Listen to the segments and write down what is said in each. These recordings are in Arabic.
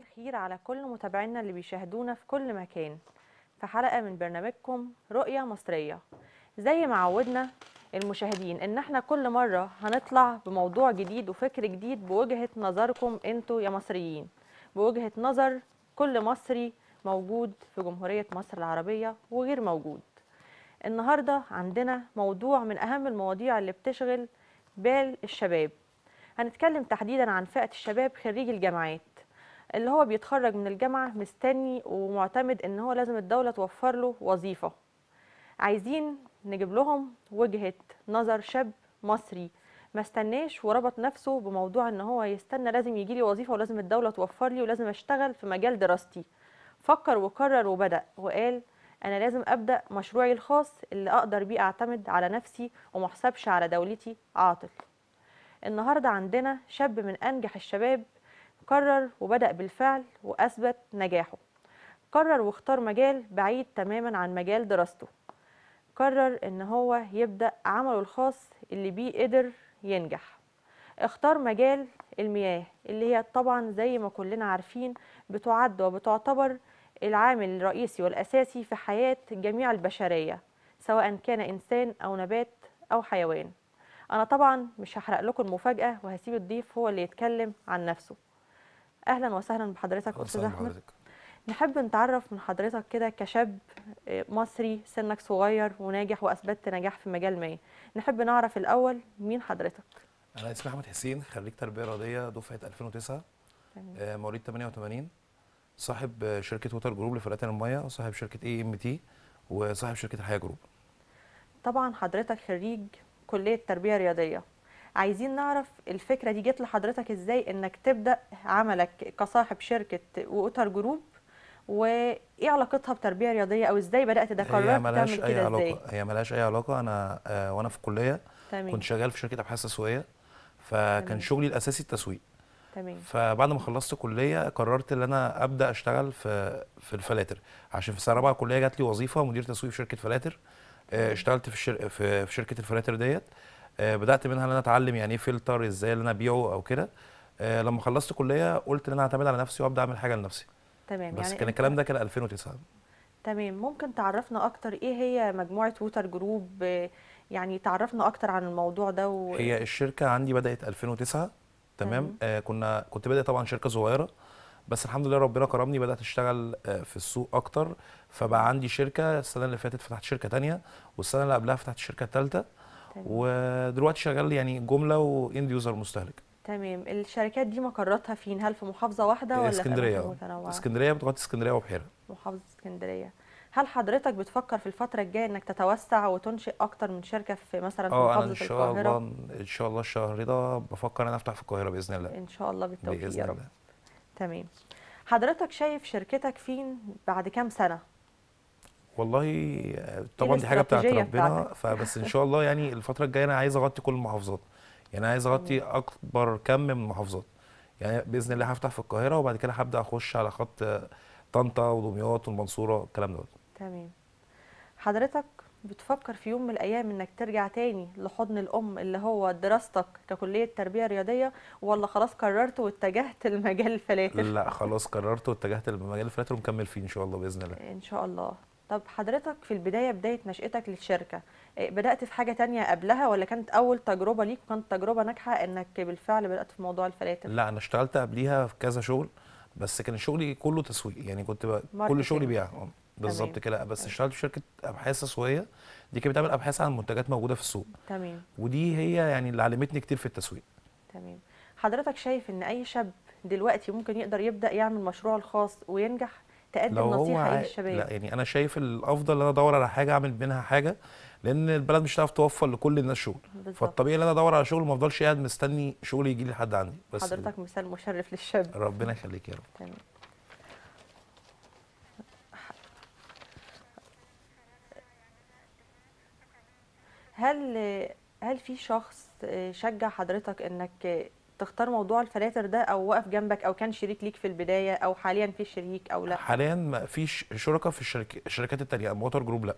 الخير على كل متابعينا اللي بيشاهدونا في كل مكان في حلقة من برنامجكم رؤية مصرية زي ما عودنا المشاهدين ان احنا كل مرة هنطلع بموضوع جديد وفكر جديد بوجهة نظركم انتوا يا مصريين بوجهة نظر كل مصري موجود في جمهورية مصر العربية وغير موجود النهاردة عندنا موضوع من أهم المواضيع اللي بتشغل بال الشباب هنتكلم تحديدا عن فئة الشباب خريج الجامعات اللي هو بيتخرج من الجامعة مستني ومعتمد ان هو لازم الدولة توفر له وظيفة عايزين نجيب لهم وجهة نظر شاب مصري ما استناش وربط نفسه بموضوع ان هو يستنى لازم يجي لي وظيفة ولازم الدولة توفر لي ولازم اشتغل في مجال دراستي فكر وقرر وبدأ وقال انا لازم ابدأ مشروعي الخاص اللي اقدر بيه اعتمد على نفسي ومحسبش على دولتي عاطل النهاردة عندنا شاب من انجح الشباب قرر وبدأ بالفعل وأثبت نجاحه قرر واختار مجال بعيد تماما عن مجال دراسته قرر ان هو يبدأ عمله الخاص اللي بيه قدر ينجح اختار مجال المياه اللي هي طبعا زي ما كلنا عارفين بتعد وبتعتبر العامل الرئيسي والأساسي في حياة جميع البشرية سواء كان إنسان أو نبات أو حيوان أنا طبعا مش هحرق لكم المفاجأة وهسيب الضيف هو اللي يتكلم عن نفسه اهلا وسهلا بحضرتك استاذ احمد نحب نتعرف من حضرتك كده كشاب آه، مصري سنك صغير وناجح واثبتت نجاح في مجال ما نحب نعرف الاول مين حضرتك انا اسمي احمد حسين خريج تربيه رياضيه دفعه 2009 آه، مواليد 88 صاحب شركه ووتر جروب لفئات الميه وصاحب شركه اي ام تي وصاحب شركه الحياه جروب طبعا حضرتك خريج كليه تربيه رياضيه عايزين نعرف الفكره دي جت لحضرتك ازاي انك تبدا عملك كصاحب شركه واوتر جروب وايه علاقتها بتربيه رياضيه او ازاي بدات ده قررت تعمل كده ازاي علاقة. هي ملهاش اي علاقه انا آه وانا في الكليه تمام. كنت شغال في شركه ابحاث تسويقيه فكان تمام. شغلي الاساسي التسويق تمام فبعد ما خلصت كليه قررت ان انا ابدا اشتغل في في الفلاتر عشان في سنه رابعه كليه جات لي وظيفه مدير تسويق في شركه فلاتر آه اشتغلت في الشر... في, في شركه الفلاتر ديت آه، بدات منها ان انا اتعلم يعني ايه فلتر ازاي ان انا ابيعه او كده آه، لما خلصت كليه قلت ان انا هعتمد على نفسي وابدا اعمل حاجه لنفسي تمام بس يعني كان الكلام ده كان 2009 تمام ممكن تعرفنا اكتر ايه هي مجموعه ووتر جروب يعني تعرفنا اكتر عن الموضوع ده و... هي الشركه عندي بدات 2009 تمام آه كنا كنت بادئ طبعا شركه صغيره بس الحمد لله ربنا كرمني بدات اشتغل آه في السوق اكتر فبقى عندي شركه السنه اللي فاتت فتحت شركه تانية والسنه اللي قبلها فتحت الشركه الثالثه ودلوقتي شغال يعني جمله واند يوزر مستهلك تمام الشركات دي مقراتها فين هل في محافظه واحده ولا اسكندريه متنوعه اسكندريه بتغطي اسكندريه وبحيره محافظه اسكندريه هل حضرتك بتفكر في الفتره الجايه انك تتوسع وتنشئ اكتر من شركه في مثلا في آه، محافظه اه إن شاء الله ان شاء الله الشهر ده بفكر ان افتح في القاهره باذن الله ان شاء الله بالتوفيق يا رب تمام حضرتك شايف شركتك فين بعد كام سنه والله طبعا دي حاجه بتاعت ربنا فبس ان شاء الله يعني الفتره الجايه انا عايز اغطي كل المحافظات يعني عايز اغطي اكبر كم من المحافظات يعني باذن الله هفتح في القاهره وبعد كده هبدا اخش على خط طنطا ودمياط والمنصوره الكلام دوت تمام حضرتك بتفكر في يوم من الايام انك ترجع تاني لحضن الام اللي هو دراستك ككليه تربيه رياضيه ولا خلاص قررت واتجهت لمجال الفلاتر لا خلاص قررت واتجهت لمجال الفلاتر ومكمل فيه ان شاء الله باذن الله ان شاء الله طب حضرتك في البداية بداية نشأتك للشركة آه، بدأت في حاجة تانية قبلها ولا كانت أول تجربة ليك وكانت تجربة ناجحة إنك بالفعل بدأت في موضوع الفلاتر؟ لا أنا اشتغلت قبليها في كذا شغل بس كان شغلي كله تسويق يعني كنت كل شغلي بيع آه، بالظبط كده بس طيب. اشتغلت في شركه ابحاث تسويقيه دي كانت بتعمل ابحاث عن منتجات موجوده في السوق تمام ودي هي يعني اللي علمتني كتير في التسويق تمام حضرتك شايف ان اي شاب دلوقتي ممكن يقدر يبدا يعمل مشروع الخاص وينجح تقدم نصيحه هو... للشباب؟ لا يعني انا شايف الافضل ان انا ادور على حاجه اعمل منها حاجه لان البلد مش هتعرف توفر لكل الناس شغل بالزبط. فالطبيعي ان انا ادور على شغل ما افضلش قاعد مستني شغل يجي لي لحد عندي بس حضرتك اللي. مثال مشرف للشاب ربنا يخليك يا رب هل هل في شخص شجع حضرتك انك تختار موضوع الفلاتر ده او وقف جنبك او كان شريك ليك في البدايه او حاليا في شريك او لا حاليا ما فيش شركاء في الشركات, الشركات التانيه اما ووتر جروب لا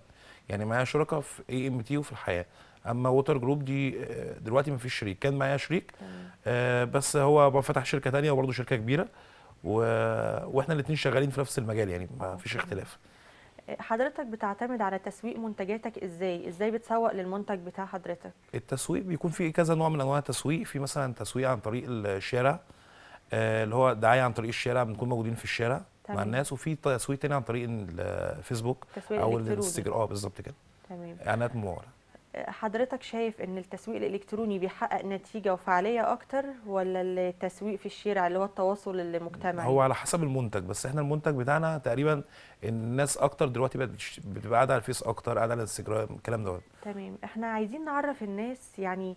يعني معايا شركاء في اي ام تي وفي الحياه اما ووتر جروب دي آه، دلوقتي ما فيش شريك كان معايا شريك آه، بس هو فتح شركه تانيه وبرضه شركه كبيره واحنا الاثنين شغالين في نفس المجال يعني ما فيش اختلاف حضرتك بتعتمد على تسويق منتجاتك ازاي ازاي بتسوق للمنتج بتاع حضرتك التسويق بيكون فيه كذا نوع من انواع التسويق في مثلا تسويق عن طريق الشارع آه، اللي هو دعايه عن طريق الشارع بنكون موجودين في الشارع تمام. مع الناس وفي تسويق تاني عن طريق الفيسبوك او الانستجرام اه بالظبط كده تمام اعلانات مموله حضرتك شايف ان التسويق الالكتروني بيحقق نتيجه وفعاليه اكتر ولا التسويق في الشارع اللي هو التواصل المجتمعي هو على حسب المنتج بس احنا المنتج بتاعنا تقريبا الناس اكتر دلوقتي بقت بتبقى قاعده على الفيس اكتر قاعده على الانستجرام الكلام دوت تمام احنا عايزين نعرف الناس يعني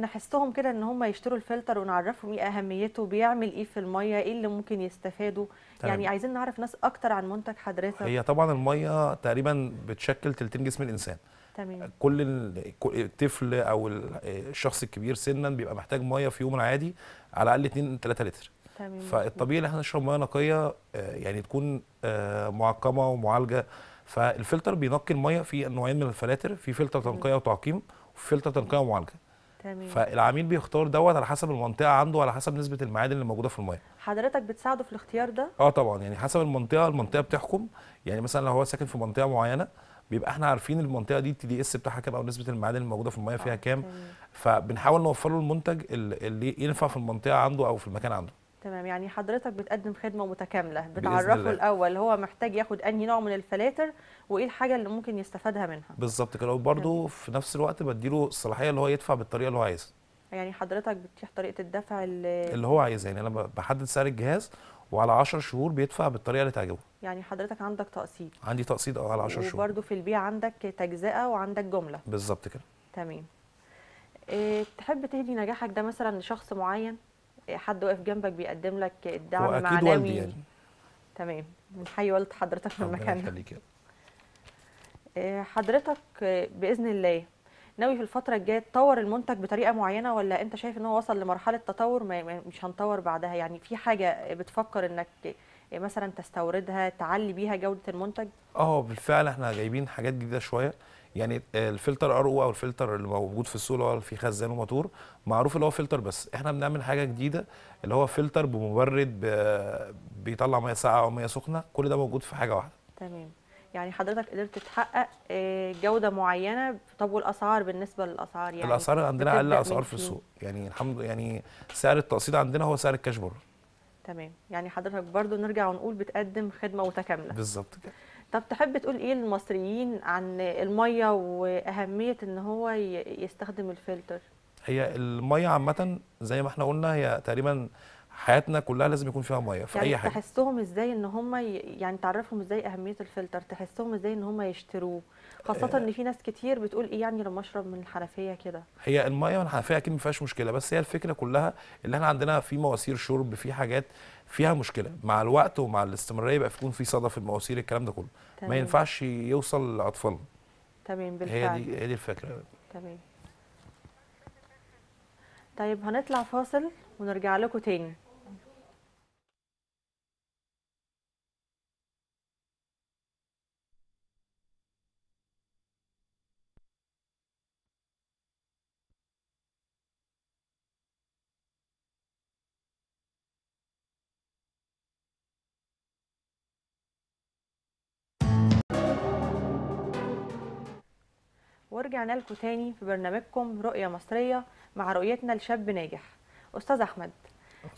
نحسهم كده ان هم يشتروا الفلتر ونعرفهم ايه اهميته بيعمل ايه في الميه ايه اللي ممكن يستفادوا تمام. يعني عايزين نعرف ناس اكتر عن منتج حضرتك هي طبعا الميه تقريبا بتشكل تلتين جسم الانسان تمام. كل الطفل او الشخص الكبير سنا بيبقى محتاج ميه في يوم العادي على الاقل 2 3 لتر تمام. فالطبيعي ان احنا نشرب ميه نقيه آه، يعني تكون آه، معقمه ومعالجه فالفلتر بينقي الميه في نوعين من الفلاتر في فلتر تنقيه وتعقيم وفي فلتر تنقيه ومعالجه تمام فالعميل بيختار دوت على حسب المنطقه عنده وعلى حسب نسبه المعادن اللي موجوده في الميه حضرتك بتساعده في الاختيار ده اه طبعا يعني حسب المنطقه المنطقه بتحكم يعني مثلا لو هو ساكن في منطقه معينه بيبقى احنا عارفين المنطقه دي التي دي اس بتاعها كام او نسبه المعادن الموجوده في الميه فيها كام فبنحاول نوفر له المنتج اللي ينفع في المنطقه عنده او في المكان عنده تمام يعني حضرتك بتقدم خدمه متكامله بتعرفه الاول هو محتاج ياخد انهي نوع من الفلاتر وايه الحاجه اللي ممكن يستفادها منها بالظبط كده وبرده في نفس الوقت بديله الصلاحيه اللي هو يدفع بالطريقه اللي هو عايزها يعني حضرتك بتتيح طريقه الدفع اللي, اللي هو عايزها يعني انا بحدد سعر الجهاز وعلى 10 شهور بيدفع بالطريقه اللي تعجبه يعني حضرتك عندك تقسيط عندي تقسيط اه على 10 شهور وبرده في البيع عندك تجزئه وعندك جمله بالظبط كده تمام إيه تحب تهدي نجاحك ده مثلا لشخص معين آه، حد واقف جنبك بيقدم لك الدعم وأكيد والدي يعني. تمام بنحيي والد حضرتك من مكانك آه، حضرتك آه، باذن الله ناوي في الفتره الجايه تطور المنتج بطريقه معينه ولا انت شايف ان هو وصل لمرحله تطور مش هنطور بعدها يعني في حاجه بتفكر انك مثلا تستوردها تعلي بيها جوده المنتج اه بالفعل احنا جايبين حاجات جديده شويه يعني الفلتر ار او او الفلتر اللي موجود في السوق اللي هو في خزان وموتور معروف اللي هو فلتر بس احنا بنعمل حاجه جديده اللي هو فلتر بمبرد بيطلع ميه ساقعه او ميه سخنه كل ده موجود في حاجه واحده تمام يعني حضرتك قدرت تحقق آه، جوده معينه طب والاسعار بالنسبه للاسعار يعني الاسعار عندنا اقل اسعار في السوق يعني الحمد لله يعني سعر التقسيط عندنا هو سعر الكاش بره تمام يعني حضرتك برضو نرجع ونقول بتقدم خدمه متكامله بالظبط كده طب تحب تقول ايه للمصريين عن الميه واهميه ان هو يستخدم الفلتر هي الميه عامه زي ما احنا قلنا هي تقريبا حياتنا كلها لازم يكون فيها ميه في يعني اي حاجه تحسهم ازاي ان هم يعني تعرفهم ازاي اهميه الفلتر تحسهم ازاي ان هم يشتروه خاصه آه ان في ناس كتير بتقول ايه يعني لما اشرب من الحنفيه كده هي الميه من الحنفيه اكيد ما فيهاش مشكله بس هي الفكره كلها ان احنا عندنا في مواسير شرب في حاجات فيها مشكله مع الوقت ومع الاستمراريه يبقى يكون في صدى في المواسير الكلام ده كله تمام. ما ينفعش يوصل لاطفالنا تمام بالفعل هي دي هي دي الفكره تمام طيب هنطلع فاصل ونرجع لكم تاني ورجعنا لكم تاني في برنامجكم رؤية مصرية مع رؤيتنا لشاب ناجح أستاذ أحمد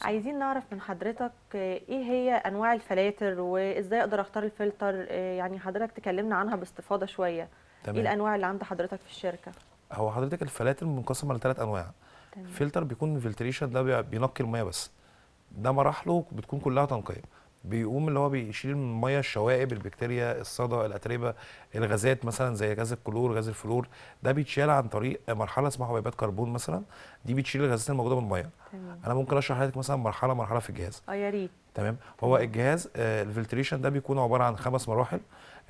عايزين نعرف من حضرتك آه، ايه هي انواع الفلاتر وازاي اقدر اختار الفلتر آه، يعني حضرتك تكلمنا عنها باستفاضه شويه إيه تمام. ايه الانواع اللي عند حضرتك في الشركه هو حضرتك الفلاتر منقسمه لثلاث انواع تمام. فلتر بيكون فلتريشن ده بينقي الميه بس ده مراحله بتكون كلها تنقيه بيقوم اللي هو بيشيل من الميه الشوائب البكتيريا الصدى الاتربه الغازات مثلا زي غاز الكلور غاز الفلور ده بيتشال عن طريق مرحله اسمها حبيبات كربون مثلا دي بتشيل الغازات الموجوده من الميه تمام. انا ممكن اشرح لحضرتك مثلا مرحله مرحله في الجهاز اه يا ريت تمام هو الجهاز آه، الفلتريشن ده بيكون عباره عن خمس مراحل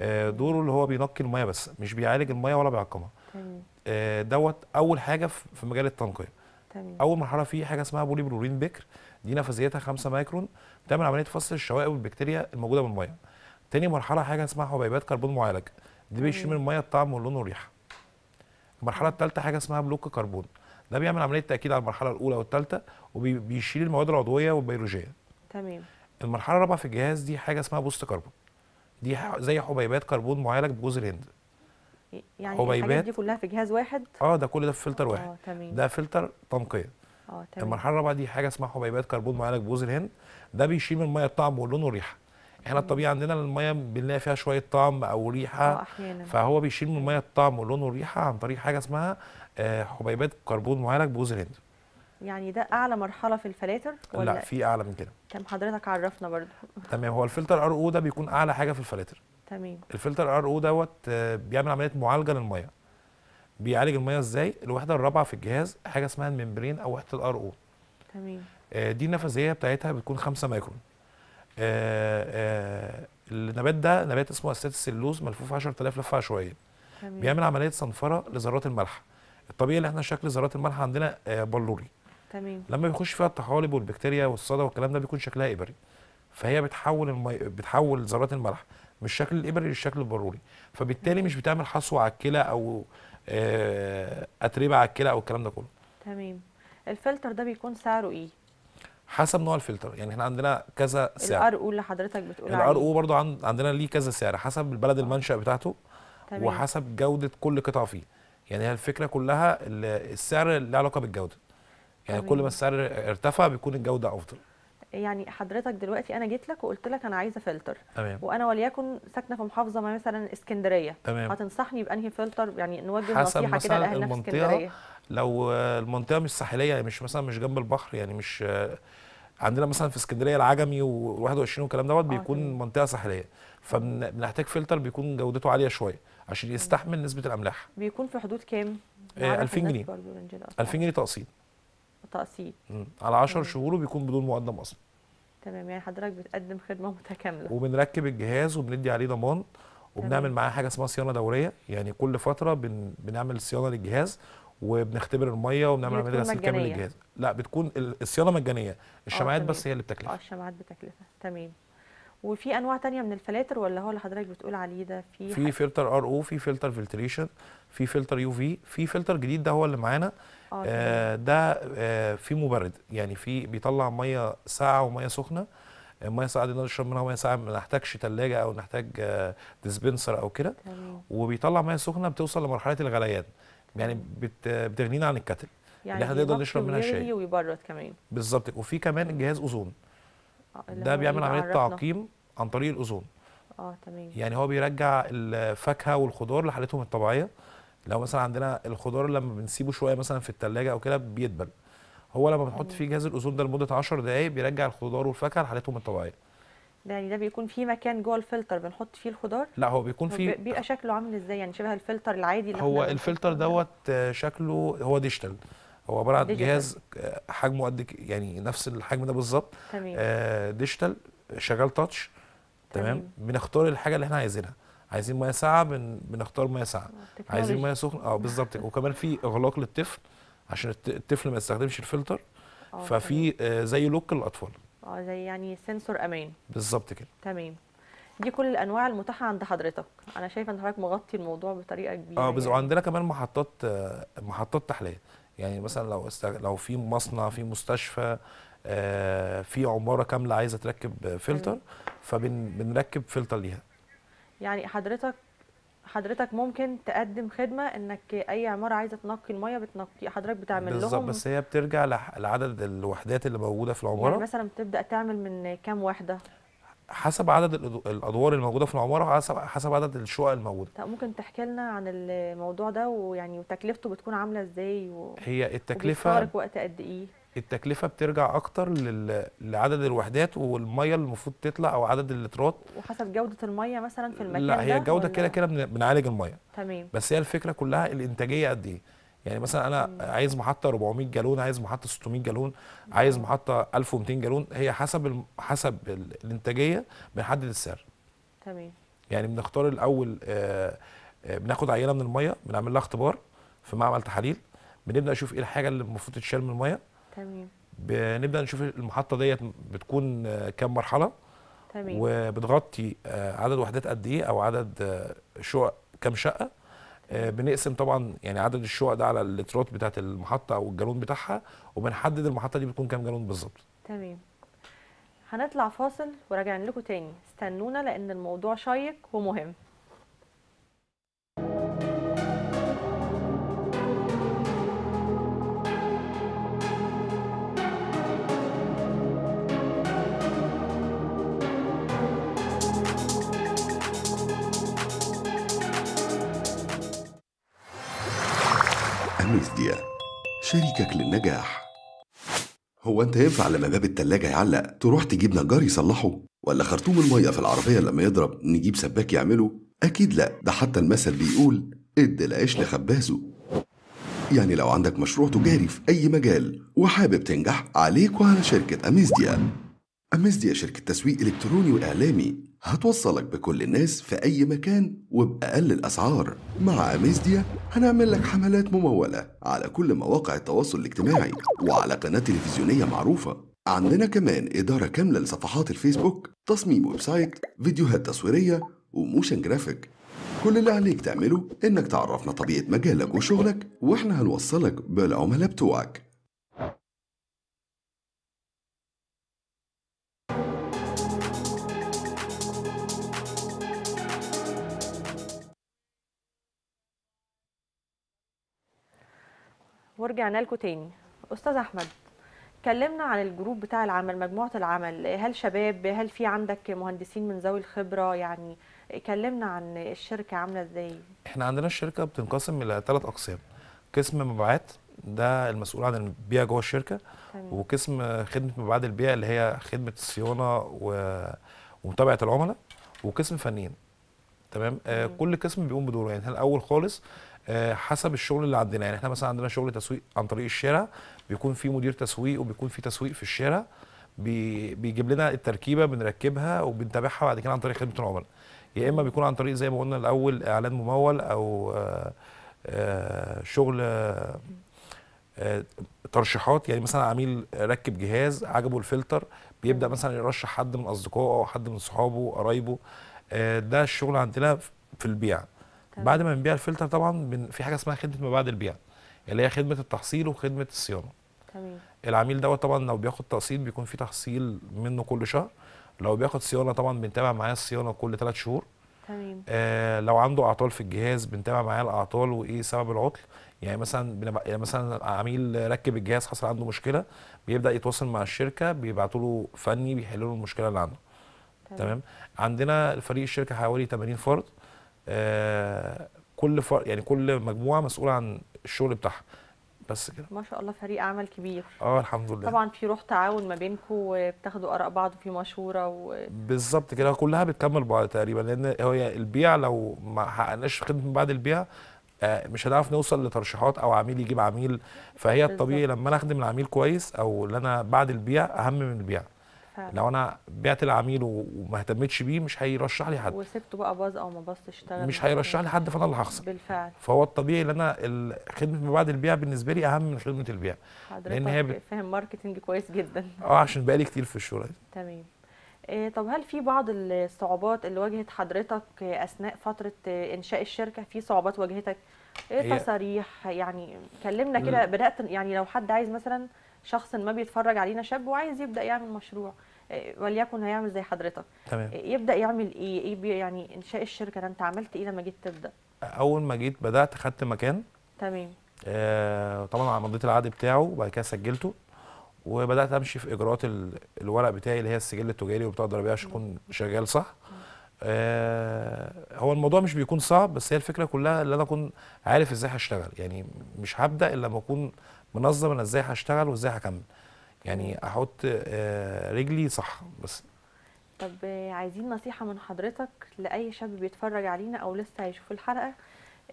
آه، دوره اللي هو بينقي الميه بس مش بيعالج الميه ولا بيعقمها تمام آه، دوت اول حاجه في مجال التنقيه تمام. اول مرحله فيه حاجه اسمها بولي بلورين بكر دي نفاذيتها 5 مايكرون تعمل عمليه فصل الشوائب والبكتيريا الموجوده بالميه تاني مرحله حاجه اسمها حبيبات كربون معالج دي بيشيل من الميه الطعم واللون والريحه المرحله الثالثه حاجه اسمها بلوك كربون ده بيعمل عمليه تاكيد على المرحله الاولى والثالثه وبيشيل المواد العضويه والبيولوجيه تمام المرحله الرابعه في الجهاز دي حاجه اسمها بوست كربون دي زي حبيبات كربون معالج بجوز الهند يعني حبيبات دي كلها في جهاز واحد اه ده كل ده في فلتر اه، واحد تمام. ده فلتر تنقيه اه تمام المرحله الرابعه دي حاجه اسمها حبيبات كربون معالج بوز الهند ده بيشيل من الميه الطعم واللون والريحه احنا الطبيعي عندنا الميه بنلاقي فيها شويه طعم او ريحه اه، أحيانا. فهو بيشيل من الميه الطعم واللون والريحه عن طريق حاجه اسمها آه، حبيبات كربون معالج بوز الهند يعني ده اعلى مرحله في الفلاتر ولا لا في اعلى من كده كان حضرتك عرفنا برضو تمام هو الفلتر ار او ده بيكون اعلى حاجه في الفلاتر تمام الفلتر ار او دوت آه، بيعمل عمليه معالجه للميه بيعالج الميه ازاي الوحده الرابعه في الجهاز حاجه اسمها الممبرين او وحده الار او تمام آه، دي النفاذيه بتاعتها بتكون 5 مايكرون آه، آه، النبات ده نبات اسمه اسات السلوز ملفوف 10000 لفه عشوائيه بيعمل عمليه صنفره لذرات الملح الطبيعي اللي احنا شكل ذرات الملح عندنا بلوري تمام لما بيخش فيها الطحالب والبكتيريا والصدى والكلام ده بيكون شكلها ابري فهي بتحول المي... بتحول ذرات الملح من الشكل الابري للشكل البلوري فبالتالي مش بتعمل حصوه على الكلى او آه، اتربه على الكلى او الكلام ده كله تمام الفلتر ده بيكون سعره ايه حسب نوع الفلتر يعني احنا عندنا كذا سعر الار او اللي حضرتك بتقول عليه الار او برضو عندنا ليه كذا سعر حسب البلد آه. المنشأ بتاعته تمام. وحسب جوده كل قطعه فيه يعني هي الفكره كلها السعر له علاقه بالجوده يعني تمام. كل ما السعر ارتفع بيكون الجوده افضل يعني حضرتك دلوقتي انا جيت لك وقلت لك انا عايزه فلتر تمام وانا وليكن ساكنه في محافظه مثلا اسكندريه تمام هتنصحني بانهي فلتر يعني نوجه نصيحه كده لاهلنا في اسكندريه لو المنطقه مش ساحليه يعني مش مثلا مش جنب البحر يعني مش عندنا مثلا في اسكندريه العجمي و21 والكلام دوت آه، بيكون آه. منطقه ساحليه فبنحتاج فلتر بيكون جودته عاليه شويه عشان يستحمل نسبه الاملاح بيكون في حدود كام 2000 آه، جنيه 2000 جنيه تقسيط التقسيط على 10 شهور وبيكون بدون مقدم اصلا تمام يعني حضرتك بتقدم خدمه متكامله وبنركب الجهاز وبندي عليه ضمان وبنعمل معاه حاجه اسمها صيانه دوريه يعني كل فتره بن... بنعمل صيانه للجهاز وبنختبر الميه وبنعمل عمليه غسيل كامل للجهاز لا بتكون الصيانه مجانيه آه، الشمعات بس هي اللي بتكلفها اه الشمعات بتكلفها تمام وفي انواع تانية من الفلاتر ولا هو اللي حضرتك بتقول عليه ده في في فلتر ار او في فلتر فلتريشن في فلتر يو في في فلتر جديد ده هو اللي معانا آه، آه، ده آه في مبرد يعني في بيطلع ميه ساقعه وميه سخنه الميه آه، الساقعه دي نشرب منها ميه ساقعه ما نحتاجش ثلاجه او نحتاج ديسبنسر او كده وبيطلع ميه سخنه بتوصل لمرحله الغليان يعني بتغنينا عن الكتل يعني اللي احنا نقدر نشرب منها شاي ويبرد كمان بالظبط وفي كمان جهاز اوزون ده بيعمل عمليه تعقيم عن طريق الاوزون اه تمام يعني هو بيرجع الفاكهه والخضار لحالتهم الطبيعيه لو مثلا عندنا الخضار لما بنسيبه شويه مثلا في الثلاجه او كده بيدبل هو لما بنحط فيه جهاز الاوزون ده لمده 10 دقائق بيرجع الخضار والفاكهه لحالتهم الطبيعيه يعني ده بيكون في مكان جوه الفلتر بنحط فيه الخضار لا هو بيكون في بيبقى شكله عامل ازاي يعني شبه الفلتر العادي اللي هو الفلتر دوت شكله هو ديجيتال هو عباره عن جهاز آه، حجمه قد يعني نفس الحجم ده بالظبط تمام آه، ديجيتال شغال تاتش تمام بنختار الحاجه اللي احنا عايزينها عايزين ميه ساقعه بن... بنختار ميه ساقعه آه، عايزين ميه سخنه اه بالظبط آه. وكمان في اغلاق للطفل عشان الطفل ما يستخدمش الفلتر آه، ففي زي لوك للاطفال اه زي يعني سنسور امان بالظبط كده تمام دي كل الانواع المتاحه عند حضرتك انا شايفه ان حضرتك مغطي الموضوع بطريقه كبيره اه بالظبط يعني. عندنا كمان محطات محطات تحليه يعني مثلا لو استغ... لو في مصنع في مستشفى في عماره كامله عايزه تركب فلتر فبنركب فلتر ليها يعني حضرتك حضرتك ممكن تقدم خدمه انك اي عماره عايزه تنقي الميه بتنقي حضرتك بتعمل بالزبط. لهم بالظبط بس هي بترجع لعدد الوحدات اللي موجوده في العماره يعني مثلا بتبدا تعمل من كام وحده حسب عدد الادوار الموجوده في العماره حسب حسب عدد الشقق الموجوده طب ممكن تحكي لنا عن الموضوع ده ويعني وتكلفته بتكون عامله ازاي و... هي التكلفه وقت قد ايه التكلفه بترجع اكتر لعدد الوحدات والميه اللي المفروض تطلع او عدد اللترات وحسب جوده الميه مثلا في المكان لا هي الجوده كده كده بنعالج الميه تمام بس هي الفكره كلها الانتاجيه قد ايه يعني مثلا انا مم. عايز محطه 400 جالون عايز محطه 600 جالون عايز محطه 1200 جالون هي حسب حسب الانتاجيه بنحدد السعر تمام يعني بنختار الاول آه، آه، بناخد عينه من الميه بنعمل لها اختبار في معمل تحاليل بنبدا نشوف ايه الحاجه اللي المفروض تتشال من الميه تمام بنبدا نشوف المحطه ديت بتكون كام مرحله تمام وبتغطي آه، عدد وحدات قد ايه او عدد آه، شقق كام شقه آه، بنقسم طبعا يعني عدد الشقق ده على اللترات بتاعه المحطه او الجالون بتاعها وبنحدد المحطه دي بتكون كام جالون بالظبط تمام هنطلع فاصل وراجعين لكم تاني استنونا لان الموضوع شيق ومهم شريكك للنجاح هو انت ينفع لما باب التلاجة يعلق تروح تجيب نجار يصلحه ولا خرطوم المية في العربية لما يضرب نجيب سباك يعمله اكيد لا ده حتى المثل بيقول ادي العيش لخبازه يعني لو عندك مشروع تجاري في أي مجال وحابب تنجح عليك وعلى شركة أميزديا أميزديا شركة تسويق إلكتروني وإعلامي هتوصلك بكل الناس في أي مكان وبأقل الأسعار مع أميزديا هنعمل لك حملات ممولة على كل مواقع التواصل الاجتماعي وعلى قناة تلفزيونية معروفة عندنا كمان إدارة كاملة لصفحات الفيسبوك تصميم ويب سايت فيديوهات تصويرية وموشن جرافيك كل اللي عليك تعمله إنك تعرفنا طبيعة مجالك وشغلك وإحنا هنوصلك بالعملاء بتوعك ورجعنا لكم تاني استاذ احمد كلمنا عن الجروب بتاع العمل مجموعه العمل هل شباب هل في عندك مهندسين من ذوي الخبره يعني كلمنا عن الشركه عامله ازاي احنا عندنا الشركه بتنقسم الى ثلاث اقسام قسم مبيعات ده المسؤول عن البيع جوه الشركه تمام. وقسم خدمه مبيعات البيع اللي هي خدمه الصيانه ومتابعه العملاء وقسم فنيين تمام آه كل قسم بيقوم بدوره يعني احنا الاول خالص حسب الشغل اللي عندنا يعني احنا مثلا عندنا شغل تسويق عن طريق الشارع بيكون في مدير تسويق وبيكون في تسويق في الشارع بيجيب لنا التركيبه بنركبها وبنتابعها بعد كده عن طريق خدمه العملاء يا اما بيكون عن طريق زي ما قلنا الاول اعلان ممول او آه، آه، شغل آه، ترشيحات يعني مثلا عميل ركب جهاز عجبه الفلتر بيبدا مثلا يرشح حد من اصدقائه او حد من صحابه قرايبه ده الشغل عندنا في البيع بعد ما بنبيع الفلتر طبعا في حاجه اسمها خدمه ما بعد البيع اللي هي خدمه التحصيل وخدمه الصيانه تمام العميل دوت طبعا لو بياخد تقسيط بيكون في تحصيل منه كل شهر لو بياخد صيانه طبعا بنتابع معاه الصيانه كل ثلاث شهور تمام آه لو عنده اعطال في الجهاز بنتابع معاه الاعطال وايه سبب العطل يعني مثلا بنبع... يعني مثلا عميل ركب الجهاز حصل عنده مشكله بيبدا يتواصل مع الشركه بيبعتوا له فني بيحلوا له المشكله اللي عنده تمام عندنا فريق الشركه حوالي 80 فرد آه، كل فر... يعني كل مجموعه مسؤوله عن الشغل بتاعها بس كده ما شاء الله فريق عمل كبير اه الحمد لله طبعا في روح تعاون ما بينكم وبتاخدوا اراء بعض في مشوره و... بالظبط كده كلها بتكمل بعض تقريبا لان هي البيع لو ما حققناش خدمه بعد البيع آه، مش هنعرف نوصل لترشيحات او عميل يجيب عميل فهي بالزبط. الطبيعي لما انا اخدم العميل كويس او اللي انا بعد البيع اهم من البيع فعلا. لو انا بعت العميل وما اهتمتش بيه مش هيرشح لي حد وسبته بقى باظ او ما باظش اشتغل مش هيرشح لي حد فانا اللي هخسر بالفعل فهو الطبيعي ان انا خدمه ما بعد البيع بالنسبه لي اهم من خدمه البيع لان هي ب... فاهم ماركتنج كويس جدا اه عشان بقالي كتير في الشغل دي تمام إيه طب هل في بعض الصعوبات اللي واجهت حضرتك اثناء فتره انشاء الشركه في صعوبات واجهتك ايه تصاريح يعني كلمنا كده بدات يعني لو حد عايز مثلا شخص ما بيتفرج علينا شاب وعايز يبدا يعمل مشروع آه، وليكن هيعمل زي حضرتك تمام. آه، يبدا يعمل ايه, إيه يعني انشاء الشركه ده انت عملت ايه لما جيت تبدا اول ما جيت بدات خدت مكان تمام آه طبعا مضيت العقد بتاعه وبعد كده سجلته وبدات امشي في اجراءات الورق بتاعي اللي هي السجل التجاري والبطاقه الضريبيه عشان اكون شغال صح آه، هو الموضوع مش بيكون صعب بس هي الفكره كلها ان انا اكون عارف ازاي هشتغل يعني مش هبدا الا لما اكون منظم انا ازاي هشتغل وازاي هكمل يعني احط آه، رجلي صح بس طب آه، عايزين نصيحه من حضرتك لاي شاب بيتفرج علينا او لسه هيشوف الحلقه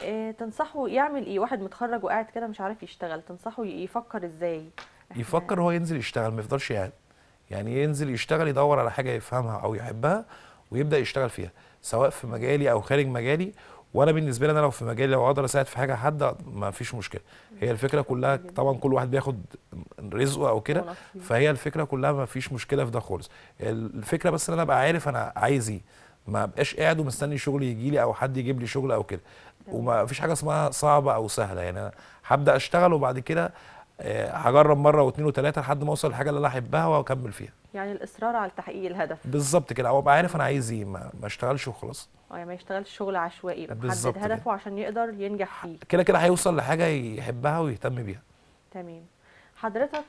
آه، تنصحه يعمل ايه واحد متخرج وقاعد كده مش عارف يشتغل تنصحه يفكر ازاي يفكر هو ينزل يشتغل ما يفضلش قاعد يعني ينزل يشتغل يدور على حاجه يفهمها او يحبها ويبدا يشتغل فيها سواء في مجالي او خارج مجالي وانا بالنسبه لي انا لو في مجالي لو اقدر اساعد في حاجه حد ما فيش مشكله هي الفكره كلها طبعا كل واحد بياخد رزقه او كده فهي الفكره كلها ما فيش مشكله في ده خالص الفكره بس ان انا ابقى عارف انا عايز ايه ما ابقاش قاعد ومستني شغل يجي لي او حد يجيب لي شغل او كده وما فيش حاجه اسمها صعبه او سهله يعني انا هبدا اشتغل وبعد كده آه، هجرب مره واثنين وثلاثه لحد ما اوصل للحاجه اللي انا احبها واكمل فيها يعني الاصرار على تحقيق الهدف بالظبط كده او ابقى عارف انا عايز ايه ما, ما اشتغلش وخلاص اه يعني ما يشتغلش شغل عشوائي بالظبط هدفه عشان يقدر ينجح فيه كده كده هيوصل لحاجه يحبها ويهتم بيها تمام حضرتك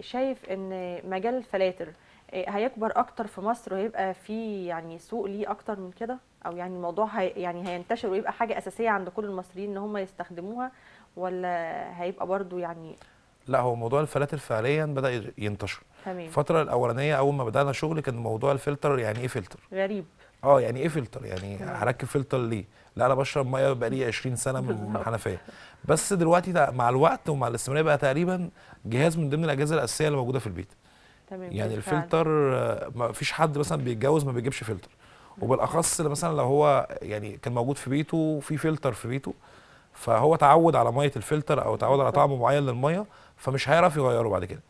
شايف ان مجال الفلاتر آه، هيكبر اكتر في مصر وهيبقى في يعني سوق ليه اكتر من كده او يعني الموضوع هي يعني هينتشر ويبقى حاجه اساسيه عند كل المصريين ان هم يستخدموها ولا هيبقى برضو يعني لا هو موضوع الفلاتر فعليا بدا ينتشر تمام الفتره الاولانيه اول ما بدانا شغل كان موضوع الفلتر يعني ايه فلتر غريب اه يعني ايه فلتر يعني هركب فلتر ليه لا انا بشرب ميه بقالي 20 سنه من الحنفيه بس دلوقتي مع الوقت ومع الاستمراريه بقى تقريبا جهاز من ضمن الاجهزه الاساسيه اللي موجوده في البيت تمام يعني الفلتر ما فيش حد مثلا بيتجوز ما بيجيبش فلتر وبالاخص مثلا لو هو يعني كان موجود في بيته وفي فلتر في بيته فهو تعود على ميه الفلتر او تعود على طعم معين للميه فمش هيعرف يغيره بعد كده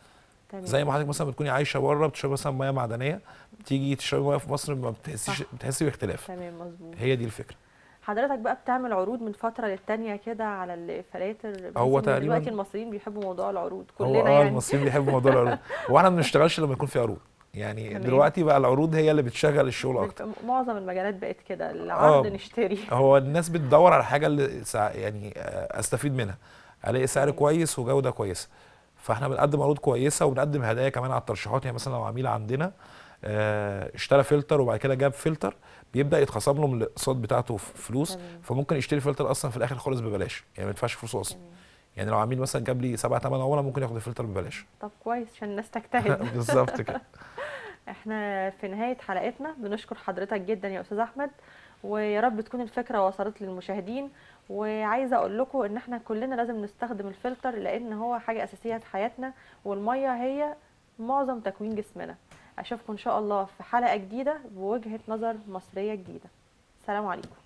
تمام. زي ما حضرتك مثلا بتكوني عايشه بره بتشرب مثلا ميه معدنيه بتيجي تشربي ميه في مصر ما بتحسيش بتحسي باختلاف تمام مظبوط هي دي الفكره حضرتك بقى بتعمل عروض من فتره للتانيه كده على الفلاتر هو تقريبا دلوقتي المصريين بيحبوا موضوع العروض كلنا هو آه، يعني المصريين بيحبوا موضوع العروض واحنا ما بنشتغلش لما يكون في عروض يعني تمام. دلوقتي بقى العروض هي اللي بتشغل الشغل اكتر معظم المجالات بقت كده العرض آه نشتري هو الناس بتدور على حاجه اللي يعني آه، استفيد منها الاقي سعر كويس وجوده كويسه فاحنا بنقدم عروض كويسه وبنقدم هدايا كمان على الترشيحات يعني مثلا لو عميل عندنا آه، اشترى فلتر وبعد كده جاب فلتر بيبدا يتخصم له من الاقساط بتاعته فلوس فممكن يشتري فلتر اصلا في الاخر خالص ببلاش يعني ما يدفعش فلوس اصلا يعني لو عميل مثلا جاب لي 7 8 عملاء ممكن ياخد الفلتر ببلاش طب كويس عشان الناس تجتهد بالظبط كده احنا في نهايه حلقتنا بنشكر حضرتك جدا يا استاذ احمد ويا رب تكون الفكره وصلت للمشاهدين وعايزه اقول لكم ان احنا كلنا لازم نستخدم الفلتر لان هو حاجه اساسيه في حياتنا والميه هي معظم تكوين جسمنا اشوفكم ان شاء الله في حلقه جديده بوجهه نظر مصريه جديده سلام عليكم